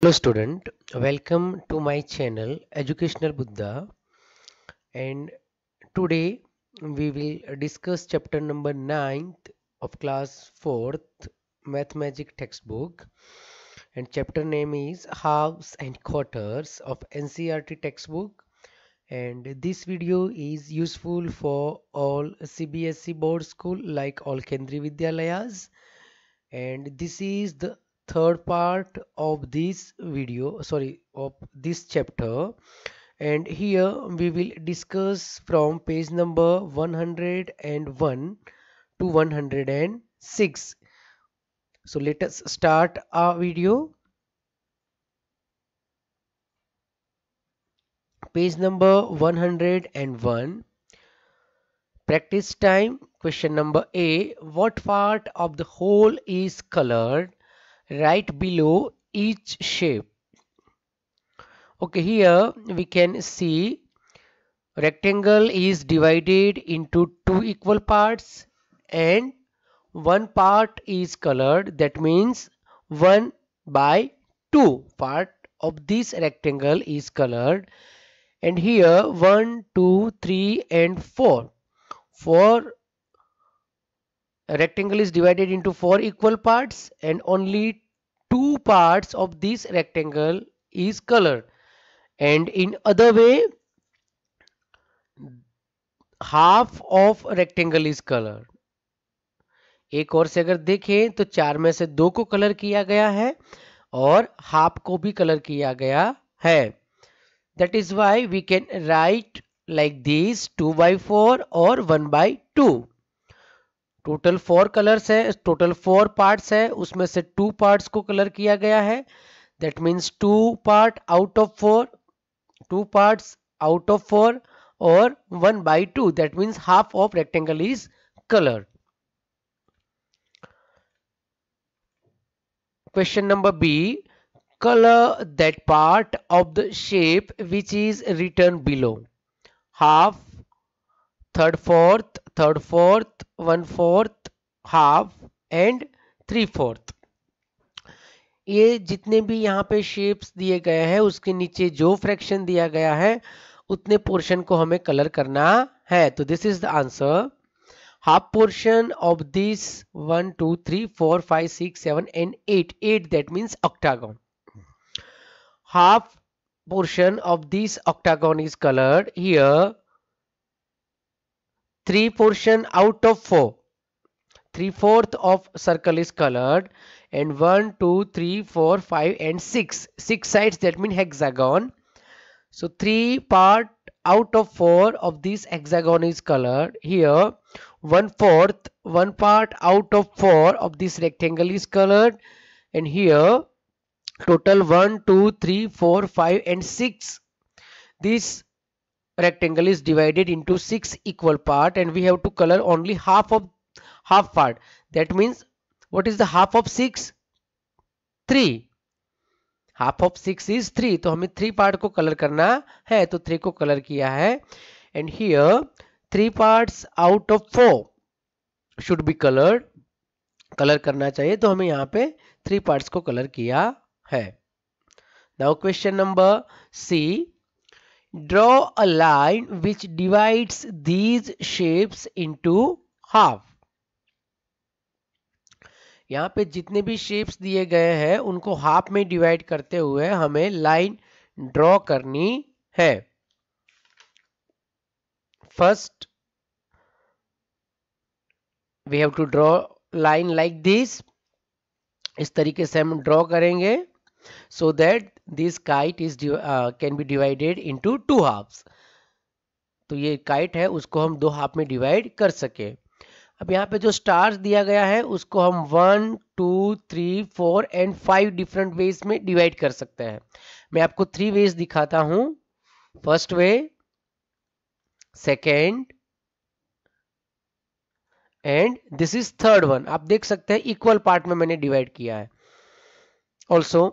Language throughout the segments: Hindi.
Hello student, welcome to my channel Educational Buddha and today we will discuss chapter number 9th of class 4th Math Magic textbook and chapter name is Halves and Quarters of NCRT textbook and this video is useful for all CBSE board school like all Kendri Vidyalayas and this is the third part of this video sorry of this chapter and here we will discuss from page number 101 to 106 so let us start our video page number 101 practice time question number a what part of the whole is colored right below each shape okay here we can see rectangle is divided into two equal parts and one part is colored that means 1 by 2 part of this rectangle is colored and here one, two, three, and 4 4 rectangle is divided into four equal parts and only two parts of this rectangle is colored and in other way half of rectangle is colour एक और से अगर देखें तो चार में से दो को कलर किया गया है और हाफ को भी कलर किया गया है that is why we can write like this two by four और one by two total four colours है टोटल फोर पार्ट्स है उसमें से टू पार्ट्स को कलर किया गया है that means two part out of four two parts out of four और one by two that means half of rectangle is colour question number B colour that part of the shape which is written below half third fourth third fourth one fourth half and three fourth ये जितने भी यहाँ पे शेप्स दिए गए हैं उसके नीचे जो फ्रैक्शन दिया गया है उतने पोर्शन को हमें कलर करना है तो this is the answer half portion of this one two three four five six seven and eight eight that means octagon half portion of this octagon is coloured here 3 portion out of 4 3 fourth of circle is colored and 1 2 3 4 5 and 6 6 sides that mean hexagon so 3 part out of 4 of this hexagon is colored here 1 fourth 1 part out of 4 of this rectangle is colored and here total 1 2 3 4 5 and 6 this rectangle is divided into six equal part and we have to color only half of half part that means what is the half of six three half of six is three तो हमें थ्री पार्ट को कलर करना है तो थ्री को कलर किया है and here three parts out of four should be coloured colour करना चाहिए तो हमें यहाँ पे थ्री पार्ट्स को कलर किया है now question number C draw a line which divides these shapes into half यहाँ पे जितने भी शेप्स दिए गए हैं उनको हाफ में डिवाइड करते हुए हमें लाइन ड्रॉ करनी है first we have to draw line like this इस तरीके से हम ड्रॉ करेंगे so that this kite is uh, can be divided into two halves तो ये काइट है उसको हम दो हाफ में डिवाइड कर सके अब यहाँ पे जो स्टार्स दिया गया है उसको हम one two three four and five different ways में डिवाइड कर सकते हैं मैं आपको थ्री वेज दिखाता हूं first way second and this is third one आप देख सकते हैं इक्वल पार्ट में मैंने डिवाइड किया है ऑल्सो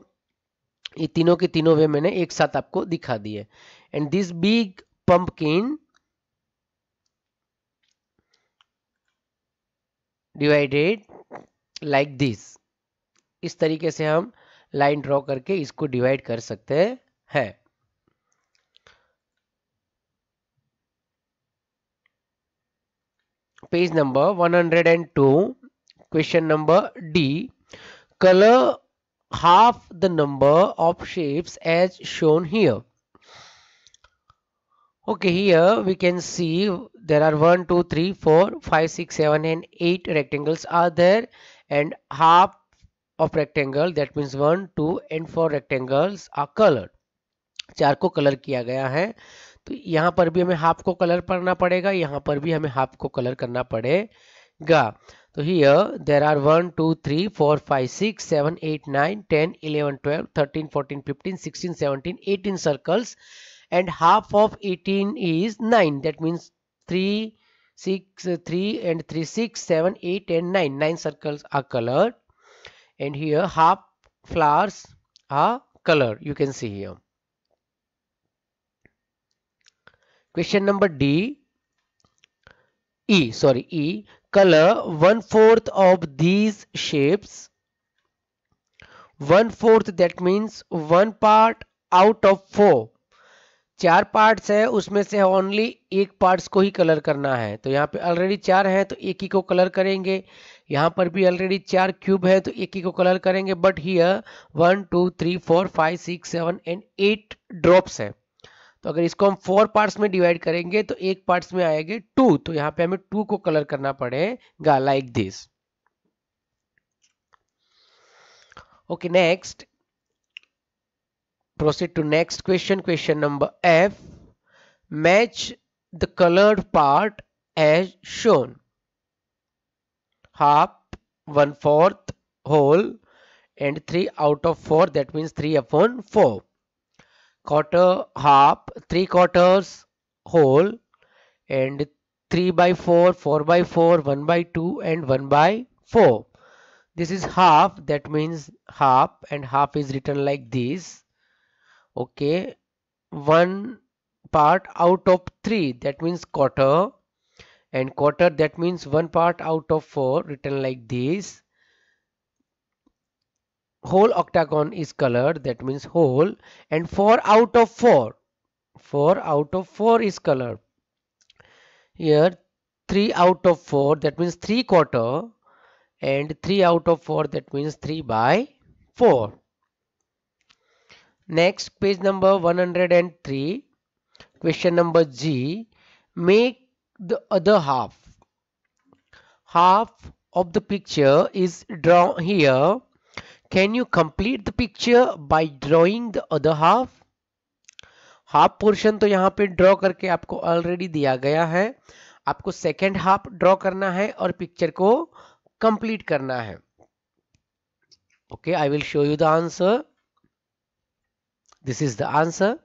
ये तीनों के तीनों वे मैंने एक साथ आपको दिखा दिए and this big pumpkin divided like this इस तरीके से हम लाइन ड्रॉ करके इसको डिवाइड कर सकते हैं page number 102 question number D colour half the number of shapes as shown here okay here we can see there are 1 2 3 4 5 6 7 and 8 rectangles are there and half of rectangle that means 1 2 and 4 rectangles are colored char ko color kiya gaya hai to yahan par bhi hame half ko color karna padega yahan par bhi hame half ko color karna padega So here there are 1, 2, 3, 4, 5, 6, 7, 8, 9, 10, 11, 12, 13, 14, 15, 16, 17, 18 circles and half of 18 is 9 that means 3, 6, 3 and 3, 6, 7, 8 and 9. 9 circles are colored and here half flowers are colored you can see here. Question number D E sorry E color one fourth of these shapes one fourth that means one part out of four चार पार्ट्स है उसमें से ओनली एक पार्ट्स को ही कलर करना है तो यहाँ पे ऑलरेडी चार हैं तो एक ही को कलर करेंगे यहाँ पर भी ऑलरेडी चार क्यूब है तो एक ही को कलर करेंगे but here one two three four five six seven and eight drops है तो अगर इसको हम फोर पार्ट में डिवाइड करेंगे तो एक पार्ट में आएंगे टू तो यहां पे हमें टू को कलर करना पड़ेगा like this okay next proceed to next question question number F match the coloured part as shown half one fourth whole and three out of four that means three upon four quarter half three quarters whole and 3 by 4 4 by 4 1 by 2 and 1 by 4 this is half that means half and half is written like this okay one part out of 3 that means quarter and quarter that means one part out of 4 written like this whole octagon is colored that means whole and 4 out of 4 4 out of 4 is colored here 3 out of 4 that means 3 quarter and 3 out of 4 that means 3 by 4 next page number 103 question number G make the other half half of the picture is drawn here Can you complete the picture by drawing the other half? Half portion तो यहाँ पे ड्रॉ करके आपको ऑलरेडी दिया गया है आपको सेकेंड हाफ ड्रॉ करना है और पिक्चर को कंप्लीट करना है okay I will show you the answer this is the answer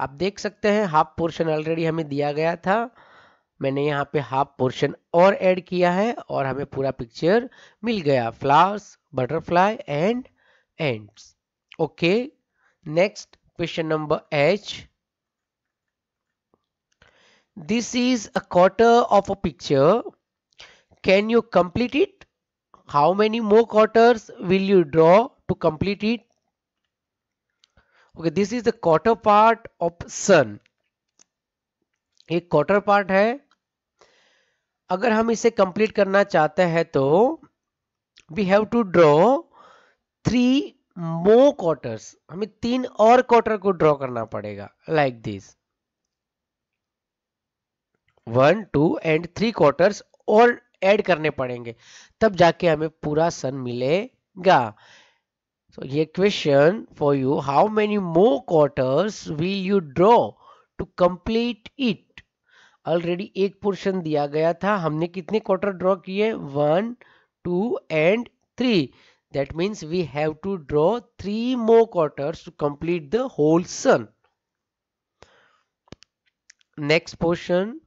आप देख सकते हैं हाफ पोर्शन ऑलरेडी हमें दिया गया था मैंने यहाँ पे हाफ पोर्शन और ऐड किया है और हमें पूरा पिक्चर मिल गया flowers butterfly and ants okay next question number H this is a quarter of a picture can you complete it how many more quarter will you draw to complete it okay this is the quarter part of sun एक क्वार्टर पार्ट है अगर हम इसे कंप्लीट करना चाहते हैं तो we have to draw three more quarters हमें तीन और क्वार्टर को ड्रॉ करना पड़ेगा like this one two and three quarters और एड करने पड़ेंगे तब जाके हमें पूरा सन मिलेगा so ये question for you how many more quarters will you draw to complete it already एक पोर्शन दिया गया था हमने कितने क्वार्टर ड्रॉ किए one two and three that means we have to draw three more quarter to complete the whole sun next portion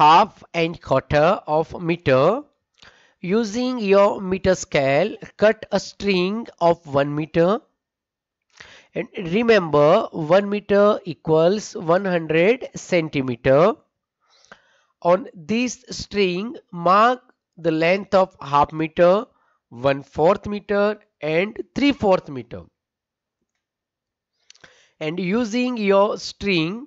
half and quarter of metre using your metre scale cut a string of one metre And remember 1 meter equals 100 centimeter. On this string mark the length of half meter, one fourth meter and three fourth meter. And using your string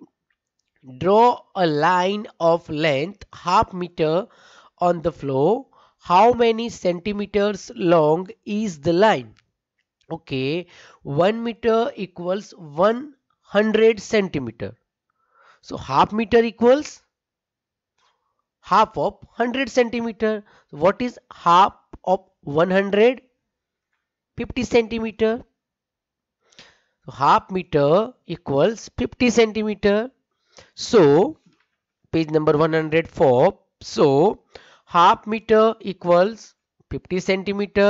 draw a line of length half meter on the floor. How many centimeters long is the line? okay 1 meter equals 100 centimeter so half meter equals half of 100 centimeter what is half of 100 50 centimeter so half meter equals 50 centimeter so page number 104 so half meter equals 50 centimeter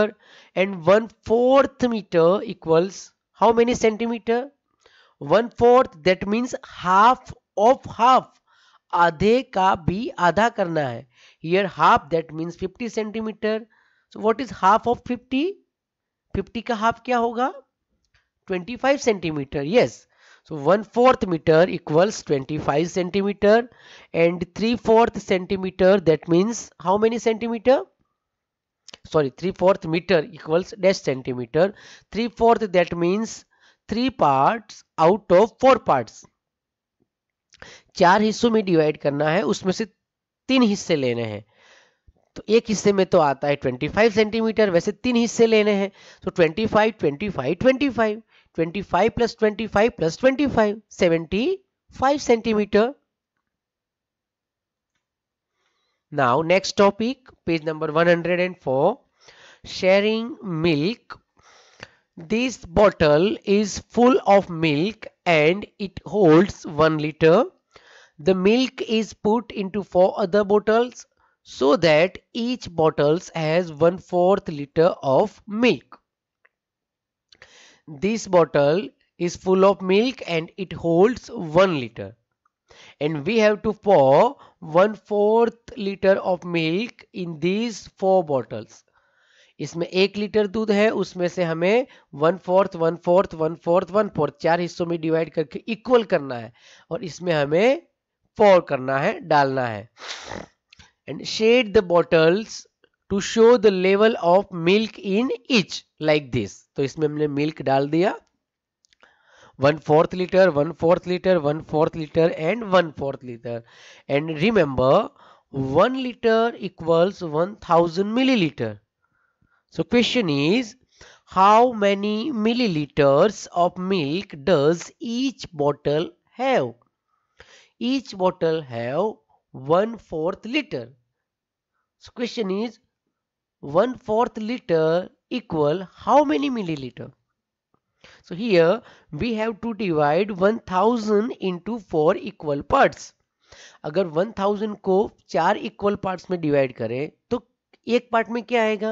and 1 fourth meter equals how many centimeter? 1 fourth that means half of half आधे का भी आधा करना है here half that means 50 centimetre so what is half of 50 50 का हाफ क्या होगा 25 centimetre yes so one fourth metre equals 25 centimetre and three fourth centimetre that means how many centimetre sorry 3 fourth meter equals dash centimeter 3 fourth that means 3 parts out of 4 parts चार हिस्सों में डिवाइड करना है उसमें से तीन हिस्से लेने हैं तो एक हिस्से में तो आता है 25 सेंटीमीटर वैसे तीन हिस्से लेने हैं तो 25 25 25 25 plus 25 plus 25 75 centimetre Now next topic page number 104 sharing milk. This bottle is full of milk and it holds 1 liter. The milk is put into 4 other bottles so that each bottle has 1 fourth liter of milk. This bottle is full of milk and it holds 1 liter. and we have to pour one fourth litre of milk in these four bottles. इसमें एक लीटर दूध है उसमें से हमें one fourth one fourth one fourth one fourth चार हिस्सों में डिवाइड करके इक्वल करना है और इसमें हमें फोर करना है डालना है and shade the bottles to show the level of milk in each like this तो इसमें हमने मिल्क डाल दिया one fourth liter, one fourth liter, one fourth liter, and one fourth liter. And remember, one liter equals 1000 milliliter. So question is, how many milliliters of milk does each bottle have? Each bottle have one fourth liter. So question is, one fourth liter equal how many milliliter? So here we have to divide 1000 into 4 equal parts. अगर 1000 को चार इक्वल पार्ट्स में डिवाइड करें तो एक पार्ट में क्या आएगा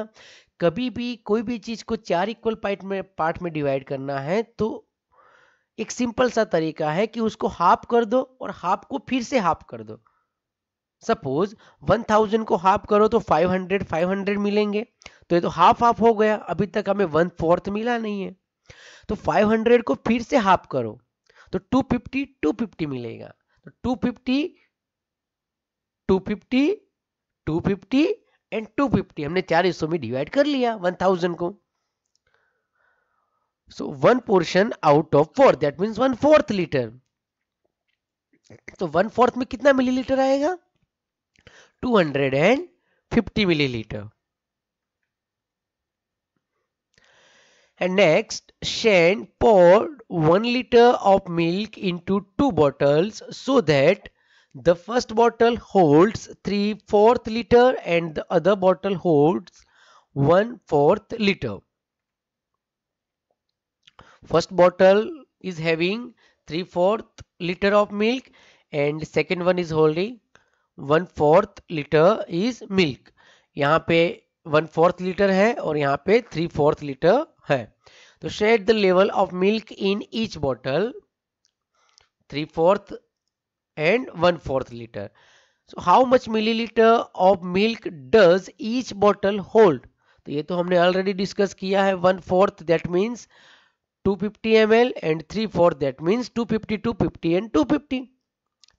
कभी भी कोई भी चीज को चार इक्वल पार्ट में पार्ट में डिवाइड करना है तो एक सिंपल सा तरीका है कि उसको हाफ कर दो और हाफ को फिर से हाफ कर दो सपोज 1000 को हाफ करो तो 500 500 मिलेंगे तो ये तो हाफ हाफ हो गया अभी तक हमें वन फोर्थ मिला नहीं है तो 500 को फिर से हाफ करो तो 250 250 मिलेगा तो 250 250 250 एंड 250 हमने चार हिस्सों में डिवाइड कर लिया 1000 को so one portion out of four that means one fourth litre तो वन फोर्थ में कितना मिलीलीटर आएगा 250 millilitre And next, Shane poured 1 liter of milk into two bottles so that the first bottle holds 3 fourth liter and the other bottle holds 1 fourth liter. First bottle is having 3 fourth liter of milk and second one is holding 1 fourth liter is milk. यहाँ पे वन liter लीटर है और यहाँ पे थ्री liter है तो shade the level of milk in each bottle three fourth and one fourth litre So how much milliliter of milk does each bottle hold तो ये तो हमने ऑलरेडी डिस्कस किया है one fourth that means 250 ml and 3 and that means 250, 250 and 250.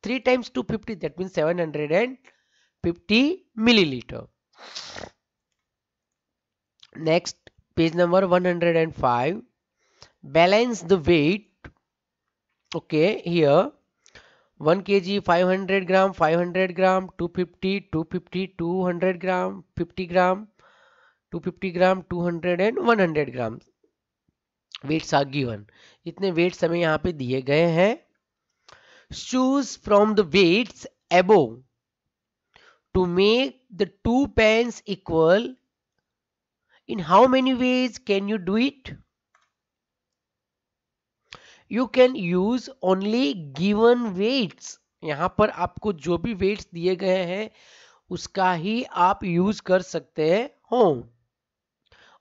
3 times 250 that means 750 millilitre. Next page number 105 balance the weight okay here 1 kg 500 gram 500 gram 250 250 200 gram 50 gram 250 gram 200 and 100 gram weights are given इतने वेट्स हमें यहां पे दिए गए हैं choose from the weights above to make the two pans equal in how many ways can you do it you can use only given weights यहाँ पर आपको जो भी वेट्स दिए गए हैं उसका ही आप यूज कर सकते हो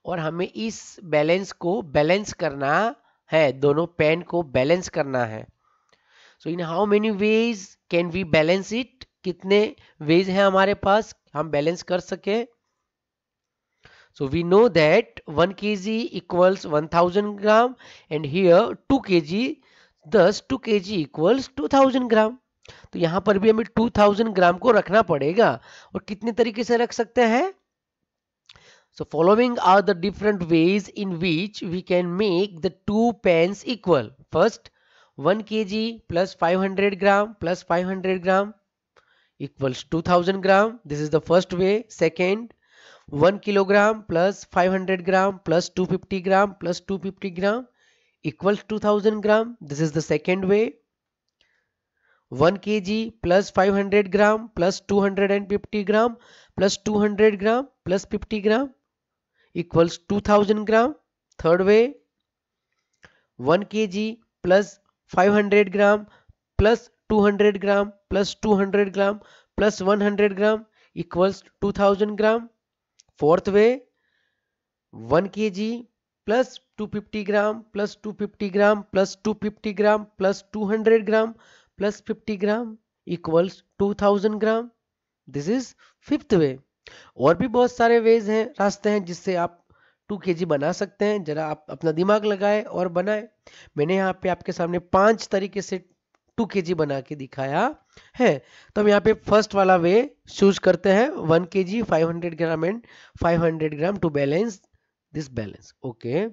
और हमें इस बैलेंस को बैलेंस करना है दोनों पेन को बैलेंस करना है so in how many ways can we balance it कितने वेज हैं हमारे पास हम बैलेंस कर सके so we know that 1 kg equals 1000 gram and here 2 kg thus 2 kg equals 2000 gram तो यहां पर भी हमें 2000 ग्राम को रखना पड़ेगा और कितने तरीके से रख सकते हैं so following are the different ways in which we can make the two pans equal first 1 G plus 500 gram plus 500 gram equals 2000 gram this is the first way second 1 kilogram plus 500 gram plus 250 gram plus 250 gram equals 2000 gram. This is the second way. 1 kg plus 500 gram plus 250 gram plus 200 gram plus 50 gram equals 2000 gram. Third way. 1 kg plus 500 gram plus 200 gram plus 200 gram plus 100 gram equals 2000 gram. Fourth way one K G plus two fifty gram plus two fifty gram plus two fifty gram plus two hundred gram plus fifty gram equals two thousand gram this is fifth way और भी बहुत सारे वेज हैं रास्ते हैं जिससे आप टू के जी बना सकते हैं जरा आप अपना दिमाग लगाए और बनाए मैंने यहाँ पे आपके सामने पांच तरीके से टू के बना के दिखाया है तो हम यहाँ पे फर्स्ट वाला वे चूज करते हैं one K G five hundred gram and five hundred gram to balance this balance okay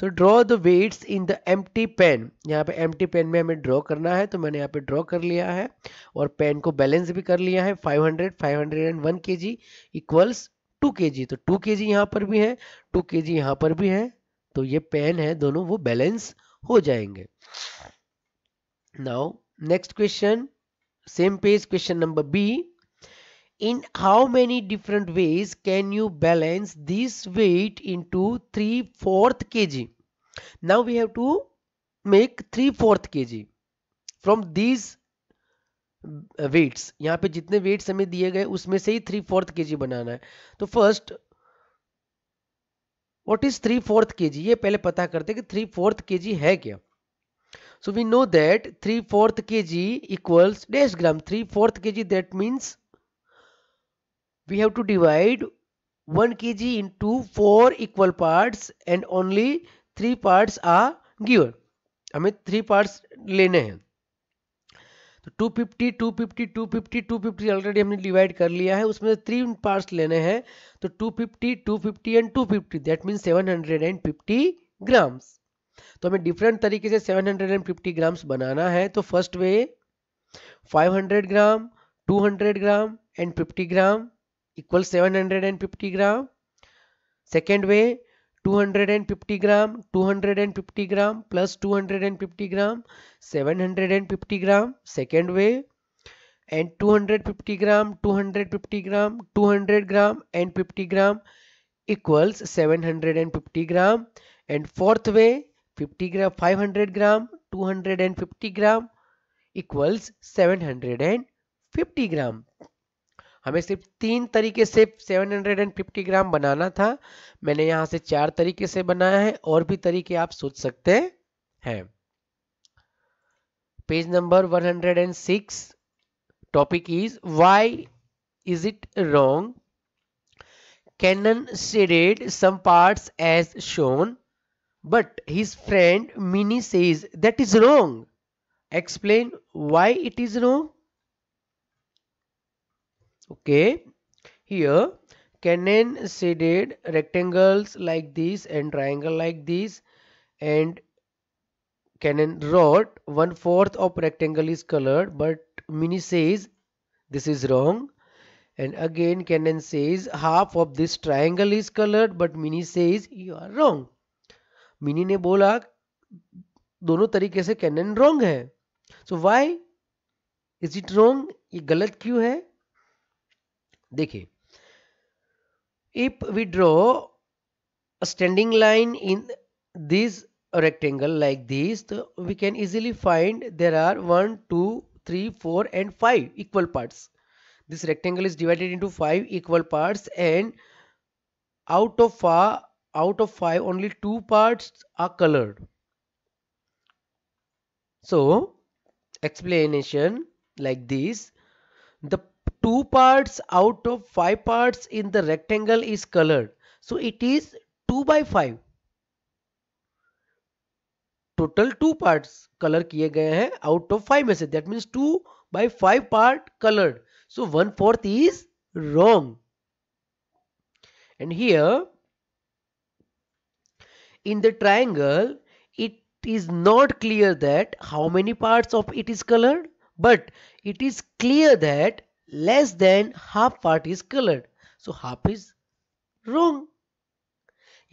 so draw the weights in the empty pan यहाँ पे एम टी पेन में हमें ड्रॉ करना है तो मैंने यहाँ पे ड्रॉ कर लिया है और पेन को बैलेंस भी कर लिया है 500 500 एंड 1 के जी इक्वल्स 2 kg तो 2 kg जी यहाँ पर भी है 2 kg जी यहाँ पर भी है तो ये पेन है दोनों वो बैलेंस हो जाएंगे now next question same page question number b in how many different ways can you balance this weight into 3 4 kg now we have to make 3 4 kg from these weights यहाँ पे जितने वेट्स हमें दिए गए उसमें से ही थ्री फोर्थ के बनाना है तो first what is three fourth K G ये पहले पता करते हैं कि थ्री फोर्थ के जी है क्या So we know that 3 fourth kg equals dash gram 3 fourth kg that means we have to divide 1 kg into 4 equal parts and only 3 parts are given. हमें थ्री parts lene हैं तो 250, 250, 250, 250 ऑलरेडी हमने डिवाइड कर लिया है उसमें थ्री पार्ट्स लेने हैं तो 250, 250 एंड 250 दैट मीन 750 ग्राम्स तो हमें डिफरेंट तरीके से 750 ग्राम्स बनाना है तो first way 500 gram 200 gram and 50 gram equal 750 gram second way 250 gram 250 gram plus 250 gram 750 gram second way and 250 gram 250 gram 200 gram and 50 gram equals 750 gram and fourth way 50 gram 500 gram 250 gram equals 750 gram हमें सिर्फ तीन तरीके से 750 ग्राम बनाना था मैंने यहां से चार तरीके से बनाया है और भी तरीके आप सोच सकते हैं page number 106 topic is why is it wrong Kanan shaded some parts as shown But his friend Mini says that is wrong. Explain why it is wrong. Okay, here Canon shaded rectangles like this and triangle like this and Canon wrote one fourth of rectangle is colored but Mini says this is wrong and again Canon says half of this triangle is colored but Mini says you are wrong. Mini ने बोला दोनों तरीके से कैनन रॉन्ग है so why is it wrong ये गलत क्यों है देखिए if we draw standing line in this rectangle like this तो we can easily find there are one two three four and five equal parts this rectangle is divided into five equal parts and out of ah out of 5 only two parts are colored so explanation like this the two parts out of five parts in the rectangle is colored so it is 2 by 5 total two parts color kiye gaye hain out of five में se that means 2 by 5 part colored so 1/4 is wrong and here in the triangle it is not clear that how many parts of it is colored but it is clear that less than half part is colored so half is wrong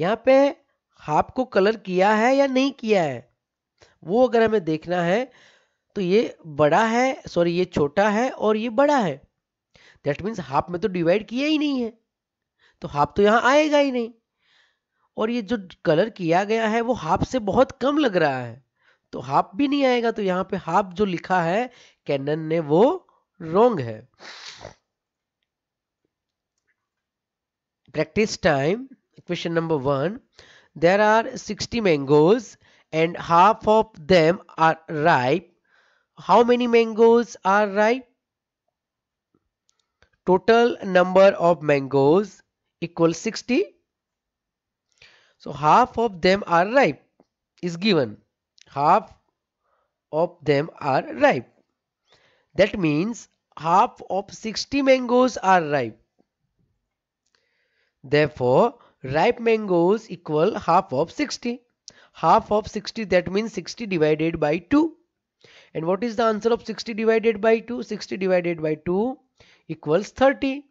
यहाँ पे हाफ को कलर किया है या नहीं किया है वो अगर हमें देखना है तो ये बड़ा है सॉरी ये छोटा है और ये बड़ा है दैट मीन्स हाफ में तो डिवाइड किया ही नहीं है तो हाफ तो यहाँ आएगा ही नहीं और ये जो कलर किया गया है वो हाफ से बहुत कम लग रहा है तो हाफ भी नहीं आएगा तो यहाँ पे हाफ जो लिखा है कैनन ने वो रोंग है practice time question number one there are sixty mangoes and half of them are ripe how many mangoes are ripe total number of mangoes equal sixty So half of them are ripe is given. Half of them are ripe. That means half of 60 mangoes are ripe. Therefore, ripe mangoes equal half of 60. Half of 60 that means 60 divided by 2. And what is the answer of 60 divided by 2? 60 divided by 2 equals 30.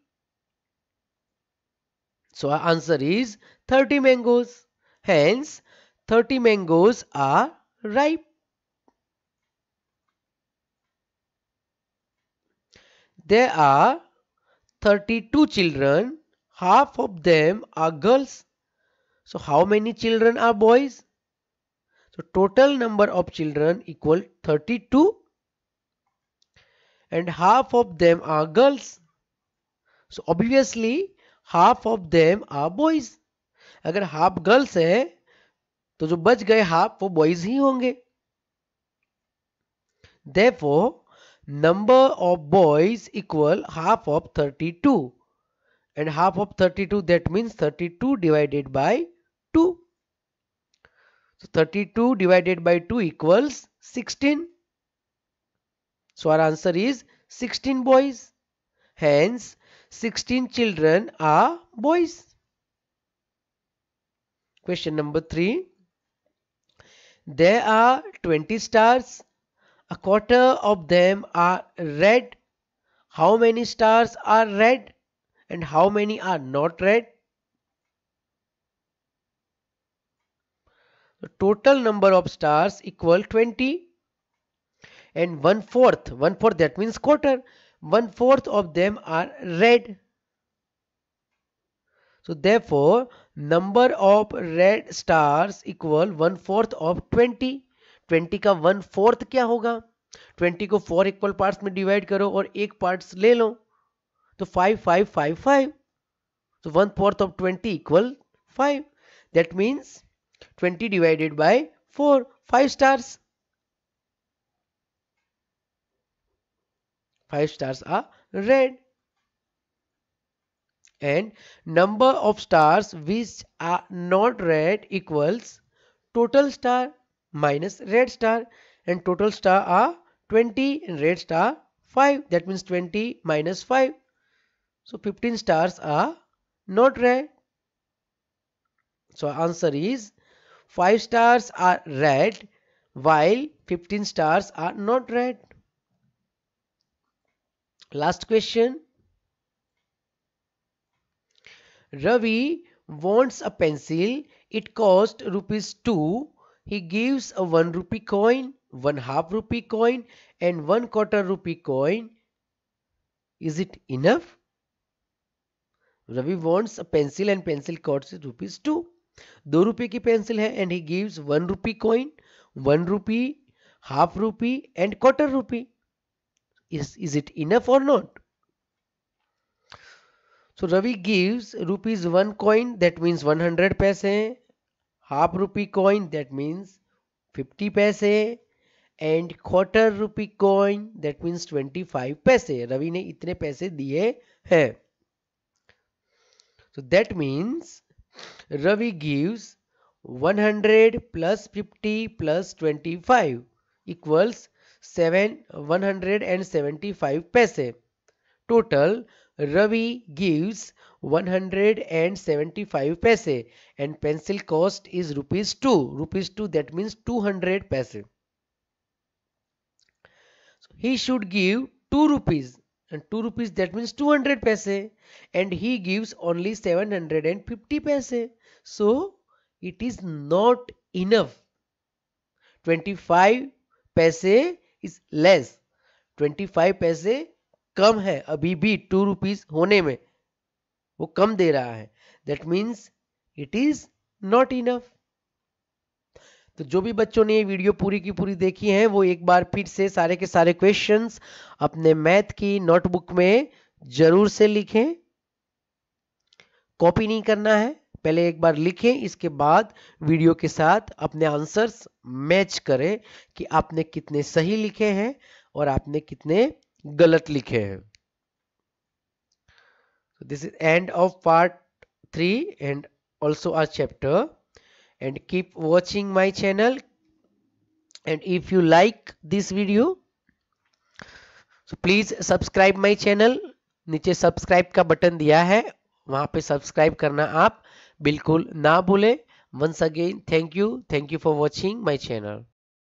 So our answer is 30 mangoes. Hence 30 mangoes are ripe. There are 32 children. Half of them are girls. So how many children are boys? So total number of children equal 32 and half of them are girls. So obviously half of them are boys अगर हाफ गर्ल्स है तो जो बच गए हाफ वो बॉयज ही होंगे दे फो number of boys equal half of thirty two and half of thirty two that means thirty two divided by two thirty two divided by two equals sixteen so our answer is sixteen boys hence 16 children are boys. Question number 3. There are 20 stars. A quarter of them are red. How many stars are red and how many are not red? The total number of stars equal 20 and one fourth. One fourth that means quarter. One fourth of them are red so the number of red stars equal one fourth of twenty twenty का वन फोर्थ क्या होगा ट्वेंटी को फोर इक्वल पार्ट में डिवाइड करो और एक पार्ट ले लो तो फाइव फाइव फाइव फाइव तो one fourth of twenty equal five that means twenty divided by four five stars 5 stars are red and number of stars which are not red equals total star minus red star and total star are 20 and red star 5 that means 20 minus 5 so 15 stars are not red so answer is 5 stars are red while 15 stars are not red last question ravi wants a pencil it cost rupees 2 he gives a 1 rupee coin 1 half rupee coin and 1 quarter rupee coin is it enough ravi wants a pencil and pencil costs rupees 2 2 rupee ki pencil hai and he gives 1 rupee coin 1 rupee half rupee and quarter rupee Is, is it enough or not? So Ravi gives rupees 1 coin that means 100 paise, half rupee coin that means 50 paise and quarter rupee coin that means 25 paise. Ravi ne itne paise diye hai So that means Ravi gives 100 plus 50 plus 25 equals 7 175 paise. Total Ravi gives 175 paise and pencil cost is rupees 2. Rupees 2 that means 200 paise. So he should give 2 rupees and 2 rupees that means 200 paise and he gives only 750 paise. So it is not enough. 25 paise is less 25 पैसे कम है अभी भी टू रुपीज होने में वो कम दे रहा है that means it is not enough तो जो भी बच्चों ने ये वीडियो पूरी की पूरी देखी है वो एक बार फिर से सारे के सारे क्वेश्चंस अपने मैथ की नोटबुक में जरूर से लिखें कॉपी नहीं करना है पहले एक बार लिखें इसके बाद वीडियो के साथ अपने आंसर्स मैच करें कि आपने कितने सही लिखे हैं और आपने कितने गलत लिखे हैं this is end of part three and also our chapter end keep watching my channel and if you like this video please subscribe my channel नीचे सब्सक्राइब का बटन दिया है वहां पे सब्सक्राइब करना आप बिल्कुल ना भूले once again thank you thank you for watching my channel